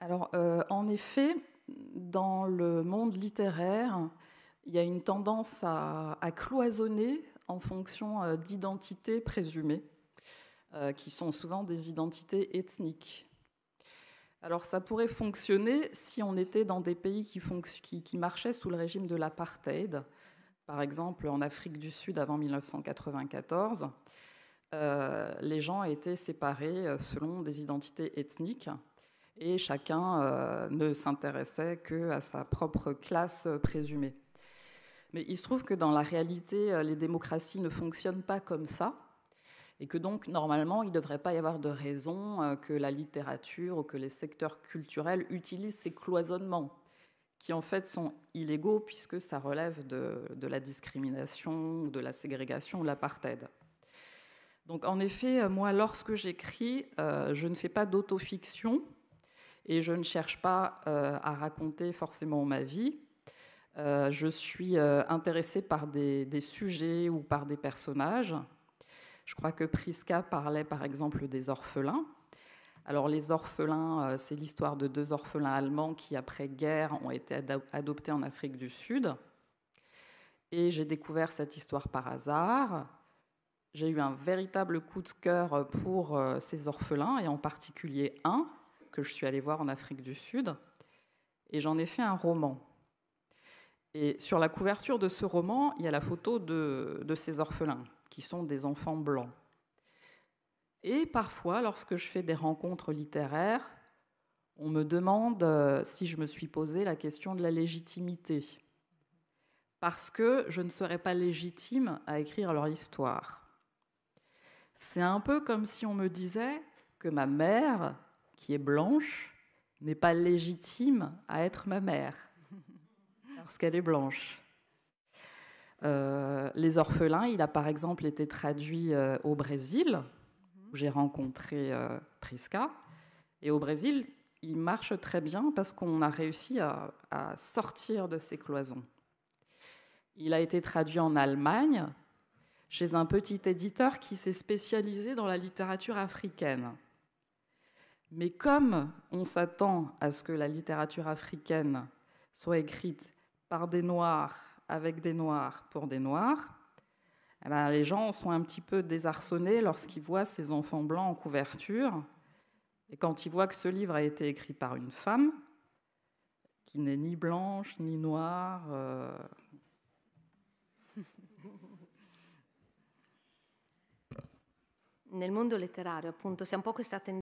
Alors, euh, en effet, dans le monde littéraire, il y a une tendance à, cloisonner en fonction euh, d'identités présumées, euh, qui sont souvent des identités ethniques. Alors ça pourrait fonctionner si on était dans des pays qui, marchaient sous le régime de l'apartheid, par exemple en Afrique du Sud avant 1994. les gens étaient séparés selon des identités ethniques et chacun euh, ne s'intéressait qu'à sa propre classe euh, présumée. Mais il se trouve que dans la réalité, euh, les démocraties ne fonctionnent pas comme ça, et que donc normalement, il ne devrait pas y avoir de raison que la littérature ou que les secteurs culturels utilisent ces cloisonnements, qui en fait sont illégaux puisque ça relève de, la discrimination, de la ségrégation de l'apartheid. Donc en effet, moi, lorsque j'écris, je ne fais pas d'autofiction, et je ne cherche pas euh, à raconter forcément ma vie. Euh, je suis euh, intéressée par des, sujets ou par des personnages. Je crois que Priska parlait par exemple des orphelins. Alors les orphelins, c'est l'histoire de deux orphelins allemands qui, après guerre, ont été adoptés en Afrique du Sud. Et j'ai découvert cette histoire par hasard. J'ai eu un véritable coup de cœur pour ces orphelins, et en particulier un, que je suis allée voir en Afrique du Sud, et j'en ai fait un roman. Et sur la couverture de ce roman, il y a la photo de, de ces orphelins, qui sont des enfants blancs. Et parfois, lorsque je fais des rencontres littéraires, on me demande euh, si je me suis posé la question de la légitimité. Parce que je ne serais pas légitime à écrire leur histoire. C'est un peu comme si on me disait que ma mère qui est blanche, n'est pas légitime à être ma mère, parce qu'elle est blanche. Euh, les orphelins, il a par exemple été traduit euh, au Brésil, où j'ai rencontré euh, Prisca. Et au Brésil, il marche très bien parce qu'on a réussi à, à sortir de ces cloisons. Il a été traduit en Allemagne chez un petit éditeur qui s'est spécialisé dans la littérature africaine. Mais comme on s'attend à ce que la littérature africaine soit écrite par des Noirs, avec des Noirs, pour des Noirs, eh ben, les gens sont un petit peu désarçonnés lorsqu'ils voient ces enfants blancs en couverture. Et quand ils voient que ce livre a été écrit par une femme, qui n'est ni blanche, ni noire. Euh... Nel mondo letterario, appunto, un